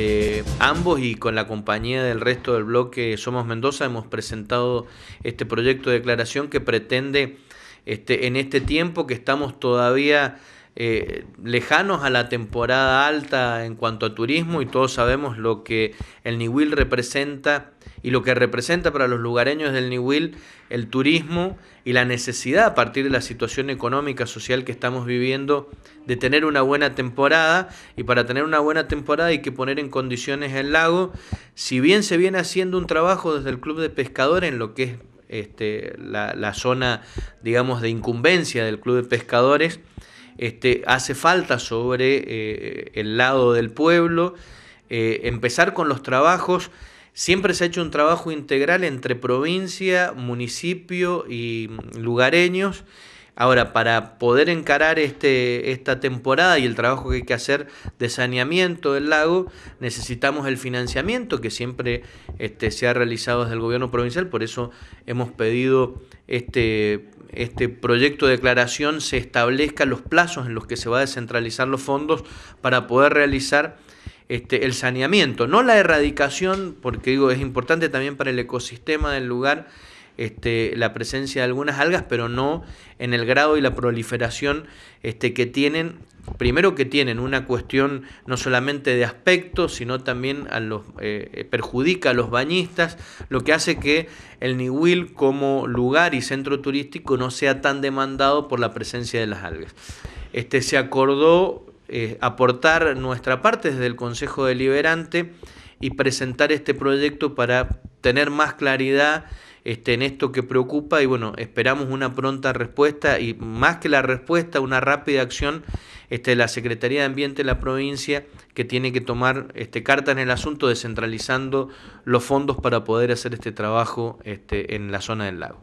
Eh, ambos y con la compañía del resto del bloque Somos Mendoza hemos presentado este proyecto de declaración que pretende este, en este tiempo que estamos todavía eh, lejanos a la temporada alta en cuanto a turismo y todos sabemos lo que el Niwil representa y lo que representa para los lugareños del Niwil... el turismo y la necesidad a partir de la situación económica, social que estamos viviendo de tener una buena temporada y para tener una buena temporada hay que poner en condiciones el lago, si bien se viene haciendo un trabajo desde el Club de Pescadores en lo que es este, la, la, zona, digamos, de incumbencia del Club de Pescadores, este, hace falta sobre eh, el lado del pueblo, eh, empezar con los trabajos. Siempre se ha hecho un trabajo integral entre provincia, municipio y mm, lugareños Ahora, para poder encarar este, esta temporada y el trabajo que hay que hacer de saneamiento del lago, necesitamos el financiamiento que siempre este, se ha realizado desde el gobierno provincial, por eso hemos pedido este, este proyecto de declaración se establezca los plazos en los que se va a descentralizar los fondos para poder realizar este, el saneamiento, no la erradicación, porque digo, es importante también para el ecosistema del lugar este, la presencia de algunas algas, pero no en el grado y la proliferación este, que tienen. Primero que tienen una cuestión no solamente de aspecto, sino también a los, eh, perjudica a los bañistas, lo que hace que el Niwil como lugar y centro turístico no sea tan demandado por la presencia de las algas. Este, se acordó eh, aportar nuestra parte desde el Consejo Deliberante y presentar este proyecto para tener más claridad este, en esto que preocupa y bueno, esperamos una pronta respuesta y más que la respuesta, una rápida acción este, de la Secretaría de Ambiente de la provincia que tiene que tomar este, carta en el asunto descentralizando los fondos para poder hacer este trabajo este, en la zona del lago.